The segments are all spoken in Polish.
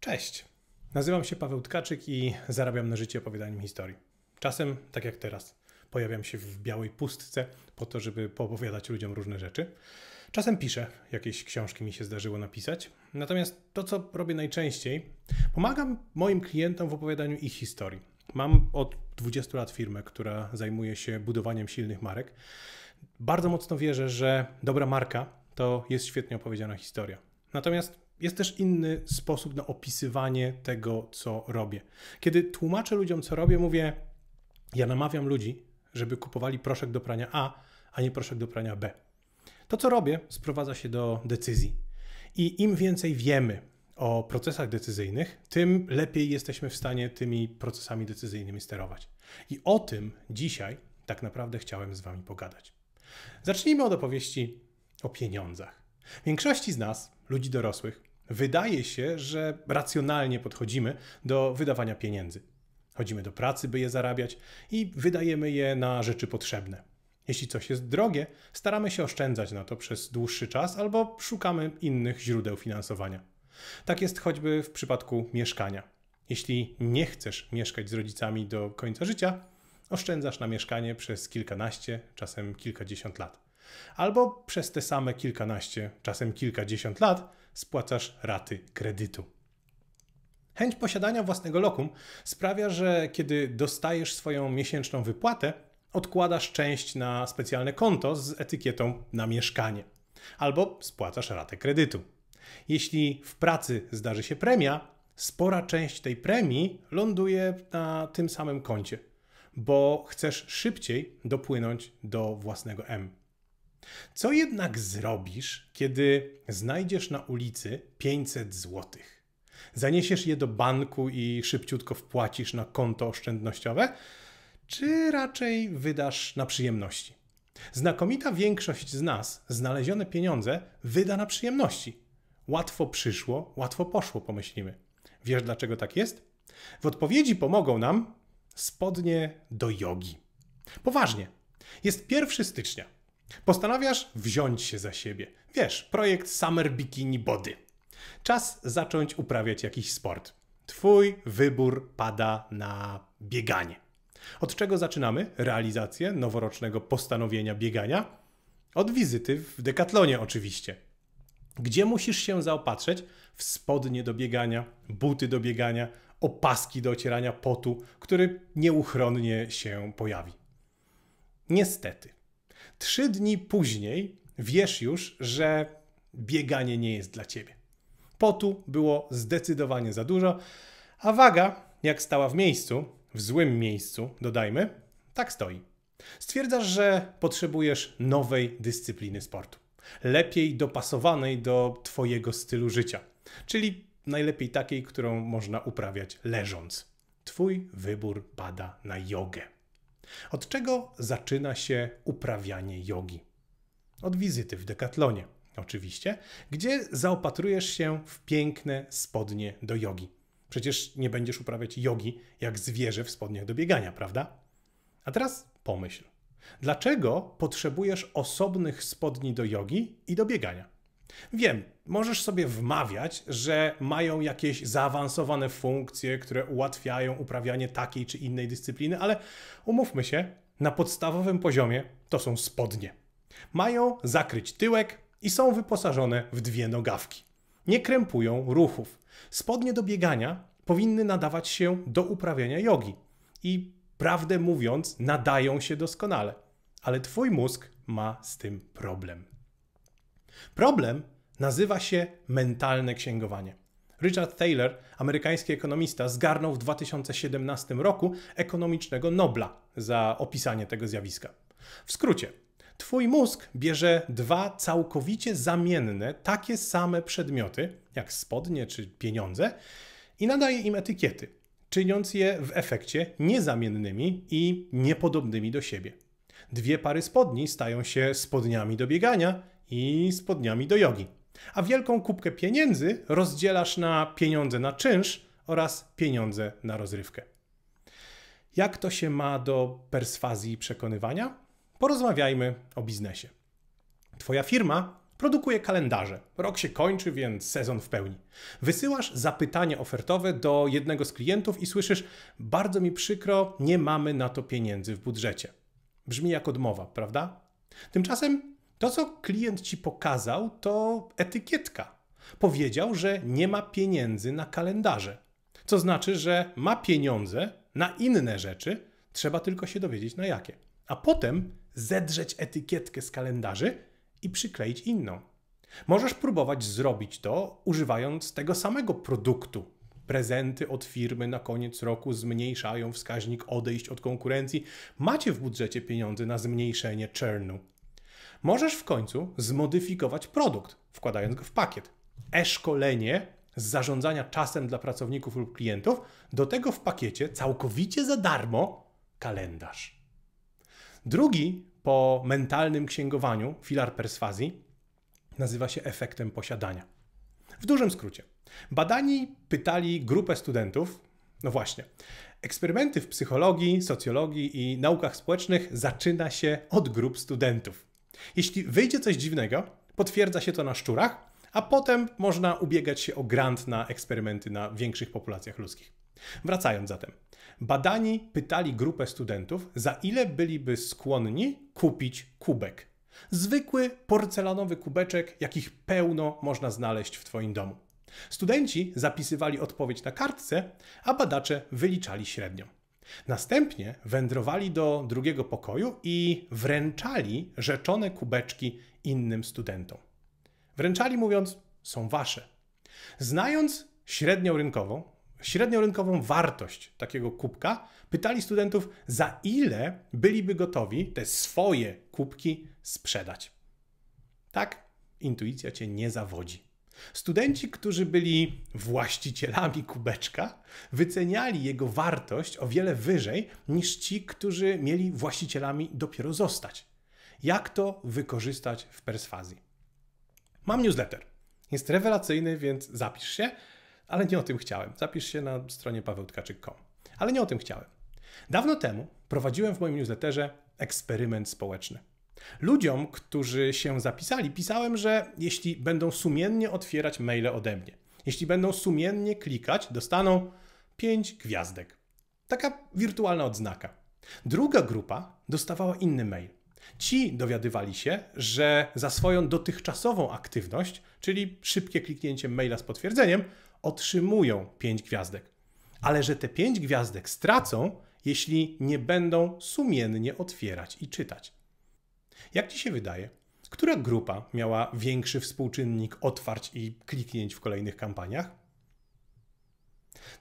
Cześć, nazywam się Paweł Tkaczyk i zarabiam na życie opowiadaniem historii. Czasem, tak jak teraz, pojawiam się w białej pustce po to, żeby poopowiadać ludziom różne rzeczy. Czasem piszę, jakieś książki mi się zdarzyło napisać. Natomiast to, co robię najczęściej, pomagam moim klientom w opowiadaniu ich historii. Mam od 20 lat firmę, która zajmuje się budowaniem silnych marek. Bardzo mocno wierzę, że dobra marka to jest świetnie opowiedziana historia. Natomiast jest też inny sposób na opisywanie tego, co robię. Kiedy tłumaczę ludziom, co robię, mówię: Ja namawiam ludzi, żeby kupowali proszek do prania A, a nie proszek do prania B. To, co robię, sprowadza się do decyzji. I im więcej wiemy o procesach decyzyjnych, tym lepiej jesteśmy w stanie tymi procesami decyzyjnymi sterować. I o tym dzisiaj tak naprawdę chciałem z Wami pogadać. Zacznijmy od opowieści o pieniądzach. większości z nas, ludzi dorosłych, Wydaje się, że racjonalnie podchodzimy do wydawania pieniędzy. Chodzimy do pracy, by je zarabiać i wydajemy je na rzeczy potrzebne. Jeśli coś jest drogie, staramy się oszczędzać na to przez dłuższy czas albo szukamy innych źródeł finansowania. Tak jest choćby w przypadku mieszkania. Jeśli nie chcesz mieszkać z rodzicami do końca życia, oszczędzasz na mieszkanie przez kilkanaście, czasem kilkadziesiąt lat. Albo przez te same kilkanaście, czasem kilkadziesiąt lat spłacasz raty kredytu. Chęć posiadania własnego lokum sprawia, że kiedy dostajesz swoją miesięczną wypłatę, odkładasz część na specjalne konto z etykietą na mieszkanie albo spłacasz ratę kredytu. Jeśli w pracy zdarzy się premia, spora część tej premii ląduje na tym samym koncie, bo chcesz szybciej dopłynąć do własnego M. Co jednak zrobisz, kiedy znajdziesz na ulicy 500 złotych? Zaniesiesz je do banku i szybciutko wpłacisz na konto oszczędnościowe, czy raczej wydasz na przyjemności? Znakomita większość z nas znalezione pieniądze wyda na przyjemności. Łatwo przyszło, łatwo poszło, pomyślimy. Wiesz dlaczego tak jest? W odpowiedzi pomogą nam spodnie do jogi. Poważnie. Jest 1 stycznia. Postanawiasz wziąć się za siebie. Wiesz, projekt Summer Bikini Body. Czas zacząć uprawiać jakiś sport. Twój wybór pada na bieganie. Od czego zaczynamy realizację noworocznego postanowienia biegania? Od wizyty w Decathlonie oczywiście. Gdzie musisz się zaopatrzeć? W spodnie do biegania, buty do biegania, opaski do ocierania potu, który nieuchronnie się pojawi. Niestety, Trzy dni później wiesz już, że bieganie nie jest dla ciebie. Potu było zdecydowanie za dużo, a waga, jak stała w miejscu, w złym miejscu, dodajmy, tak stoi. Stwierdzasz, że potrzebujesz nowej dyscypliny sportu, lepiej dopasowanej do Twojego stylu życia, czyli najlepiej takiej, którą można uprawiać leżąc. Twój wybór pada na jogę. Od czego zaczyna się uprawianie jogi? Od wizyty w Dekatlonie, oczywiście, gdzie zaopatrujesz się w piękne spodnie do jogi. Przecież nie będziesz uprawiać jogi jak zwierzę w spodniach do biegania, prawda? A teraz pomyśl. Dlaczego potrzebujesz osobnych spodni do jogi i do biegania? Wiem, możesz sobie wmawiać, że mają jakieś zaawansowane funkcje, które ułatwiają uprawianie takiej czy innej dyscypliny, ale umówmy się, na podstawowym poziomie to są spodnie. Mają zakryć tyłek i są wyposażone w dwie nogawki. Nie krępują ruchów. Spodnie do biegania powinny nadawać się do uprawiania jogi i prawdę mówiąc, nadają się doskonale. Ale twój mózg ma z tym problem. Problem nazywa się mentalne księgowanie. Richard Taylor, amerykański ekonomista, zgarnął w 2017 roku ekonomicznego Nobla za opisanie tego zjawiska. W skrócie, Twój mózg bierze dwa całkowicie zamienne, takie same przedmioty, jak spodnie czy pieniądze, i nadaje im etykiety, czyniąc je w efekcie niezamiennymi i niepodobnymi do siebie. Dwie pary spodni stają się spodniami do biegania i spodniami do jogi. A wielką kubkę pieniędzy rozdzielasz na pieniądze na czynsz oraz pieniądze na rozrywkę. Jak to się ma do perswazji i przekonywania? Porozmawiajmy o biznesie. Twoja firma produkuje kalendarze. Rok się kończy, więc sezon w pełni. Wysyłasz zapytanie ofertowe do jednego z klientów i słyszysz: Bardzo mi przykro, nie mamy na to pieniędzy w budżecie. Brzmi jak odmowa, prawda? Tymczasem to, co klient ci pokazał, to etykietka. Powiedział, że nie ma pieniędzy na kalendarze. Co znaczy, że ma pieniądze na inne rzeczy, trzeba tylko się dowiedzieć na jakie. A potem zedrzeć etykietkę z kalendarzy i przykleić inną. Możesz próbować zrobić to używając tego samego produktu. Prezenty od firmy na koniec roku zmniejszają wskaźnik odejść od konkurencji. Macie w budżecie pieniądze na zmniejszenie churnu. Możesz w końcu zmodyfikować produkt, wkładając go w pakiet. E-szkolenie z zarządzania czasem dla pracowników lub klientów, do tego w pakiecie całkowicie za darmo kalendarz. Drugi po mentalnym księgowaniu filar perswazji nazywa się efektem posiadania. W dużym skrócie. Badani pytali grupę studentów, no właśnie, eksperymenty w psychologii, socjologii i naukach społecznych zaczyna się od grup studentów. Jeśli wyjdzie coś dziwnego, potwierdza się to na szczurach, a potem można ubiegać się o grant na eksperymenty na większych populacjach ludzkich. Wracając zatem. Badani pytali grupę studentów, za ile byliby skłonni kupić kubek. Zwykły porcelanowy kubeczek, jakich pełno można znaleźć w Twoim domu. Studenci zapisywali odpowiedź na kartce, a badacze wyliczali średnią. Następnie wędrowali do drugiego pokoju i wręczali rzeczone kubeczki innym studentom. Wręczali mówiąc, są wasze. Znając średnią rynkową, średnią rynkową wartość takiego kubka, pytali studentów, za ile byliby gotowi te swoje kubki sprzedać. Tak, intuicja cię nie zawodzi. Studenci, którzy byli właścicielami kubeczka, wyceniali jego wartość o wiele wyżej niż ci, którzy mieli właścicielami dopiero zostać. Jak to wykorzystać w perswazji? Mam newsletter. Jest rewelacyjny, więc zapisz się, ale nie o tym chciałem. Zapisz się na stronie pawełtkaczyk.com. Ale nie o tym chciałem. Dawno temu prowadziłem w moim newsletterze eksperyment społeczny. Ludziom, którzy się zapisali, pisałem, że jeśli będą sumiennie otwierać maile ode mnie, jeśli będą sumiennie klikać, dostaną 5 gwiazdek. Taka wirtualna odznaka. Druga grupa dostawała inny mail. Ci dowiadywali się, że za swoją dotychczasową aktywność, czyli szybkie kliknięcie maila z potwierdzeniem, otrzymują 5 gwiazdek. Ale że te 5 gwiazdek stracą, jeśli nie będą sumiennie otwierać i czytać. Jak Ci się wydaje, która grupa miała większy współczynnik otwarć i kliknięć w kolejnych kampaniach?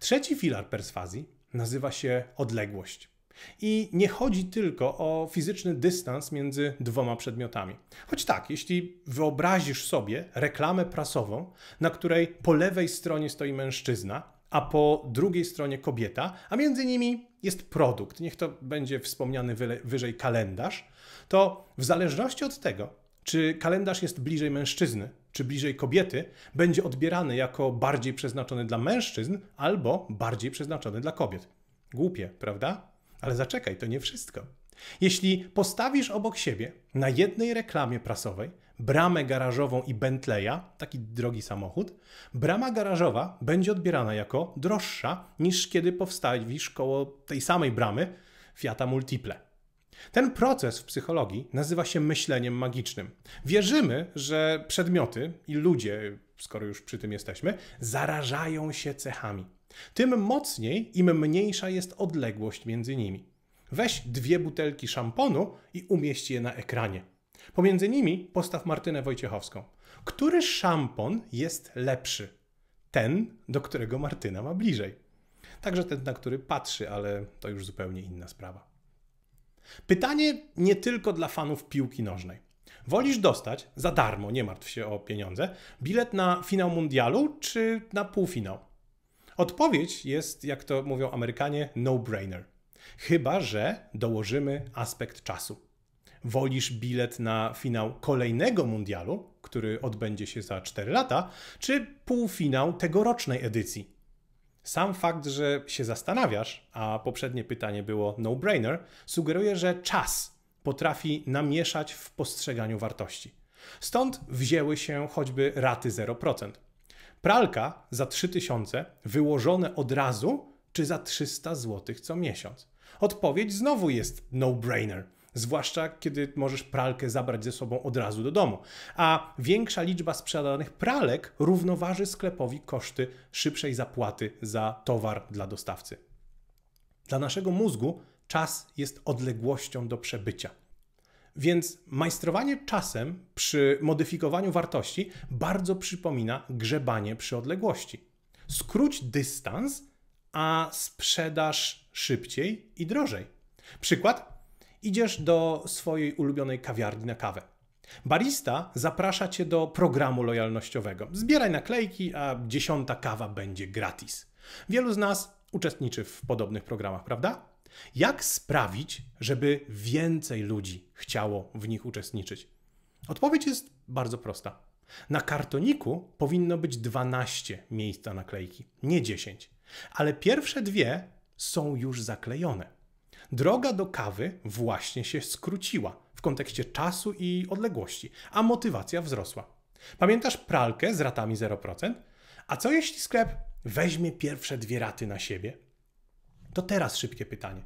Trzeci filar perswazji nazywa się odległość. I nie chodzi tylko o fizyczny dystans między dwoma przedmiotami. Choć tak, jeśli wyobrazisz sobie reklamę prasową, na której po lewej stronie stoi mężczyzna, a po drugiej stronie kobieta, a między nimi jest produkt, niech to będzie wspomniany wyżej kalendarz, to w zależności od tego, czy kalendarz jest bliżej mężczyzny, czy bliżej kobiety, będzie odbierany jako bardziej przeznaczony dla mężczyzn albo bardziej przeznaczony dla kobiet. Głupie, prawda? Ale zaczekaj, to nie wszystko. Jeśli postawisz obok siebie na jednej reklamie prasowej bramę garażową i Bentleya, taki drogi samochód, brama garażowa będzie odbierana jako droższa niż kiedy powstawisz koło tej samej bramy Fiata Multiple. Ten proces w psychologii nazywa się myśleniem magicznym. Wierzymy, że przedmioty i ludzie, skoro już przy tym jesteśmy, zarażają się cechami. Tym mocniej, im mniejsza jest odległość między nimi. Weź dwie butelki szamponu i umieść je na ekranie. Pomiędzy nimi postaw Martynę Wojciechowską. Który szampon jest lepszy? Ten, do którego Martyna ma bliżej. Także ten, na który patrzy, ale to już zupełnie inna sprawa. Pytanie nie tylko dla fanów piłki nożnej. Wolisz dostać za darmo, nie martw się o pieniądze, bilet na finał mundialu czy na półfinał? Odpowiedź jest, jak to mówią Amerykanie, no-brainer. Chyba, że dołożymy aspekt czasu. Wolisz bilet na finał kolejnego mundialu, który odbędzie się za 4 lata, czy półfinał tegorocznej edycji? Sam fakt, że się zastanawiasz, a poprzednie pytanie było no-brainer, sugeruje, że czas potrafi namieszać w postrzeganiu wartości. Stąd wzięły się choćby raty 0%. Pralka za 3000 wyłożone od razu czy za 300 zł co miesiąc? Odpowiedź znowu jest no-brainer. Zwłaszcza kiedy możesz pralkę zabrać ze sobą od razu do domu. A większa liczba sprzedanych pralek równoważy sklepowi koszty szybszej zapłaty za towar dla dostawcy. Dla naszego mózgu czas jest odległością do przebycia. Więc majstrowanie czasem przy modyfikowaniu wartości bardzo przypomina grzebanie przy odległości. Skróć dystans a sprzedasz szybciej i drożej. Przykład: idziesz do swojej ulubionej kawiarni na kawę. Barista zaprasza cię do programu lojalnościowego. Zbieraj naklejki, a dziesiąta kawa będzie gratis. Wielu z nas uczestniczy w podobnych programach, prawda? Jak sprawić, żeby więcej ludzi chciało w nich uczestniczyć? Odpowiedź jest bardzo prosta. Na kartoniku powinno być 12 miejsca naklejki, nie 10. Ale pierwsze dwie są już zaklejone. Droga do kawy właśnie się skróciła w kontekście czasu i odległości, a motywacja wzrosła. Pamiętasz pralkę z ratami 0%? A co jeśli sklep weźmie pierwsze dwie raty na siebie? To teraz szybkie pytanie.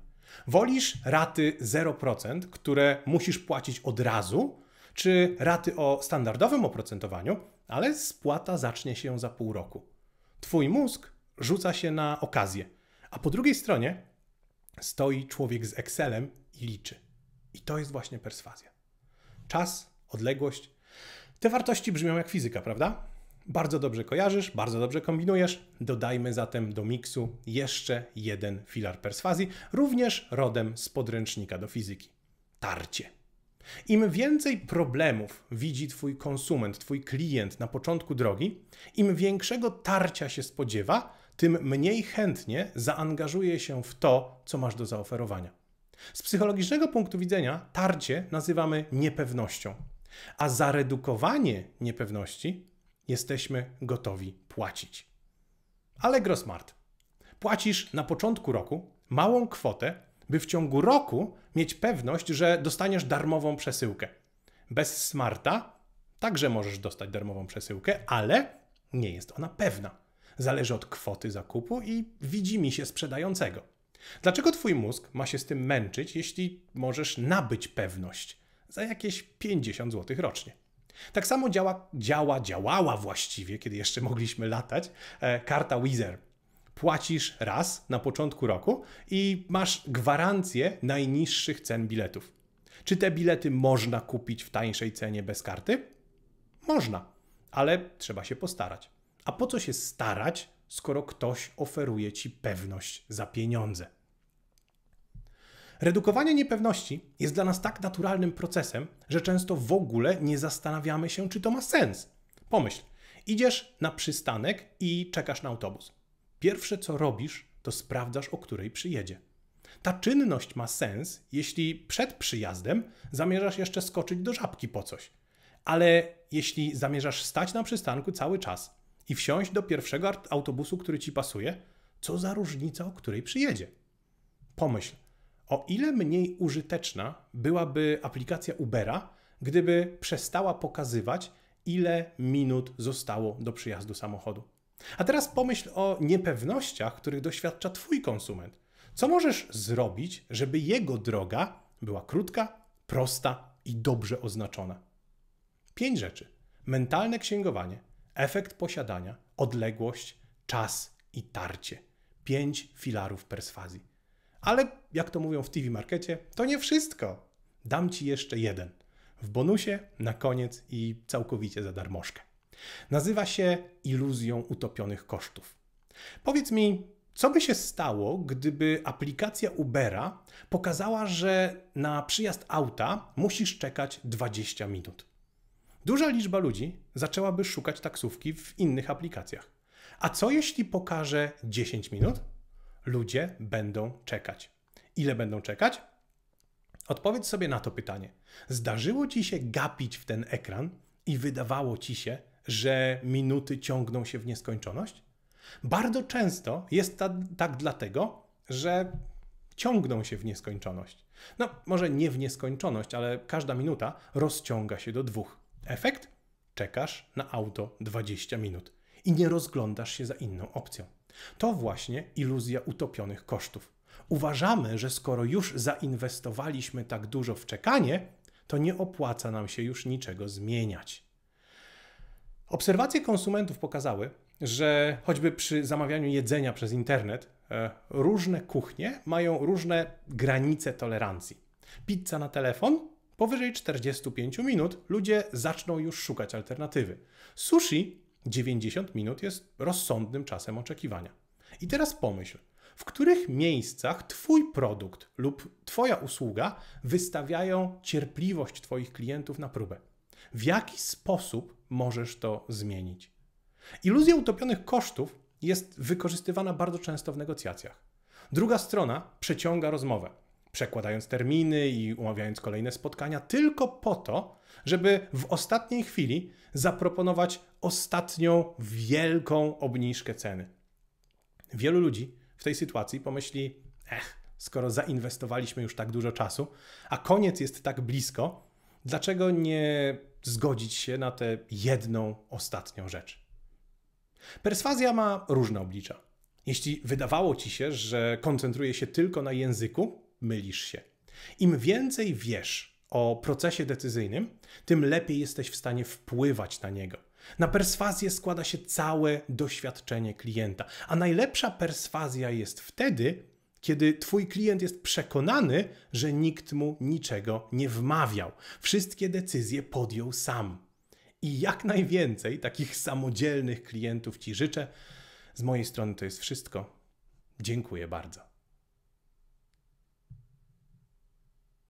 Wolisz raty 0%, które musisz płacić od razu, czy raty o standardowym oprocentowaniu, ale spłata zacznie się za pół roku? Twój mózg rzuca się na okazję. A po drugiej stronie stoi człowiek z Excelem i liczy. I to jest właśnie perswazja. Czas, odległość. Te wartości brzmią jak fizyka, prawda? Bardzo dobrze kojarzysz, bardzo dobrze kombinujesz. Dodajmy zatem do miksu jeszcze jeden filar perswazji, również rodem z podręcznika do fizyki. Tarcie. Im więcej problemów widzi Twój konsument, Twój klient na początku drogi, im większego tarcia się spodziewa, tym mniej chętnie zaangażuje się w to, co masz do zaoferowania. Z psychologicznego punktu widzenia tarcie nazywamy niepewnością, a za redukowanie niepewności jesteśmy gotowi płacić. Ale Smart. Płacisz na początku roku małą kwotę, by w ciągu roku mieć pewność, że dostaniesz darmową przesyłkę. Bez smarta także możesz dostać darmową przesyłkę, ale nie jest ona pewna. Zależy od kwoty zakupu i widzi mi się sprzedającego. Dlaczego twój mózg ma się z tym męczyć, jeśli możesz nabyć pewność za jakieś 50 zł rocznie? Tak samo działa, działa, działała właściwie, kiedy jeszcze mogliśmy latać, e, karta Wizer. Płacisz raz na początku roku i masz gwarancję najniższych cen biletów. Czy te bilety można kupić w tańszej cenie bez karty? Można, ale trzeba się postarać. A po co się starać, skoro ktoś oferuje ci pewność za pieniądze? Redukowanie niepewności jest dla nas tak naturalnym procesem, że często w ogóle nie zastanawiamy się, czy to ma sens. Pomyśl, idziesz na przystanek i czekasz na autobus. Pierwsze co robisz, to sprawdzasz, o której przyjedzie. Ta czynność ma sens, jeśli przed przyjazdem zamierzasz jeszcze skoczyć do żabki po coś. Ale jeśli zamierzasz stać na przystanku cały czas, i wsiąść do pierwszego autobusu, który ci pasuje, co za różnica, o której przyjedzie. Pomyśl, o ile mniej użyteczna byłaby aplikacja Ubera, gdyby przestała pokazywać, ile minut zostało do przyjazdu samochodu. A teraz pomyśl o niepewnościach, których doświadcza Twój konsument. Co możesz zrobić, żeby jego droga była krótka, prosta i dobrze oznaczona? Pięć rzeczy. Mentalne księgowanie – Efekt posiadania, odległość, czas i tarcie. Pięć filarów perswazji. Ale jak to mówią w TV Markecie, to nie wszystko. Dam Ci jeszcze jeden. W bonusie, na koniec i całkowicie za darmożkę. Nazywa się iluzją utopionych kosztów. Powiedz mi, co by się stało, gdyby aplikacja Ubera pokazała, że na przyjazd auta musisz czekać 20 minut? Duża liczba ludzi zaczęłaby szukać taksówki w innych aplikacjach. A co jeśli pokaże 10 minut? Ludzie będą czekać. Ile będą czekać? Odpowiedz sobie na to pytanie. Zdarzyło ci się gapić w ten ekran i wydawało ci się, że minuty ciągną się w nieskończoność? Bardzo często jest ta, tak dlatego, że ciągną się w nieskończoność. No, może nie w nieskończoność, ale każda minuta rozciąga się do dwóch. Efekt? Czekasz na auto 20 minut i nie rozglądasz się za inną opcją. To właśnie iluzja utopionych kosztów. Uważamy, że skoro już zainwestowaliśmy tak dużo w czekanie, to nie opłaca nam się już niczego zmieniać. Obserwacje konsumentów pokazały, że choćby przy zamawianiu jedzenia przez internet, e, różne kuchnie mają różne granice tolerancji. Pizza na telefon Powyżej 45 minut ludzie zaczną już szukać alternatywy. Sushi 90 minut jest rozsądnym czasem oczekiwania. I teraz pomyśl, w których miejscach Twój produkt lub Twoja usługa wystawiają cierpliwość Twoich klientów na próbę? W jaki sposób możesz to zmienić? Iluzja utopionych kosztów jest wykorzystywana bardzo często w negocjacjach. Druga strona przeciąga rozmowę przekładając terminy i umawiając kolejne spotkania, tylko po to, żeby w ostatniej chwili zaproponować ostatnią wielką obniżkę ceny. Wielu ludzi w tej sytuacji pomyśli: Ech, skoro zainwestowaliśmy już tak dużo czasu, a koniec jest tak blisko, dlaczego nie zgodzić się na tę jedną ostatnią rzecz? Perswazja ma różne oblicza. Jeśli wydawało ci się, że koncentruje się tylko na języku, mylisz się. Im więcej wiesz o procesie decyzyjnym, tym lepiej jesteś w stanie wpływać na niego. Na perswazję składa się całe doświadczenie klienta, a najlepsza perswazja jest wtedy, kiedy twój klient jest przekonany, że nikt mu niczego nie wmawiał. Wszystkie decyzje podjął sam. I jak najwięcej takich samodzielnych klientów ci życzę. Z mojej strony to jest wszystko. Dziękuję bardzo.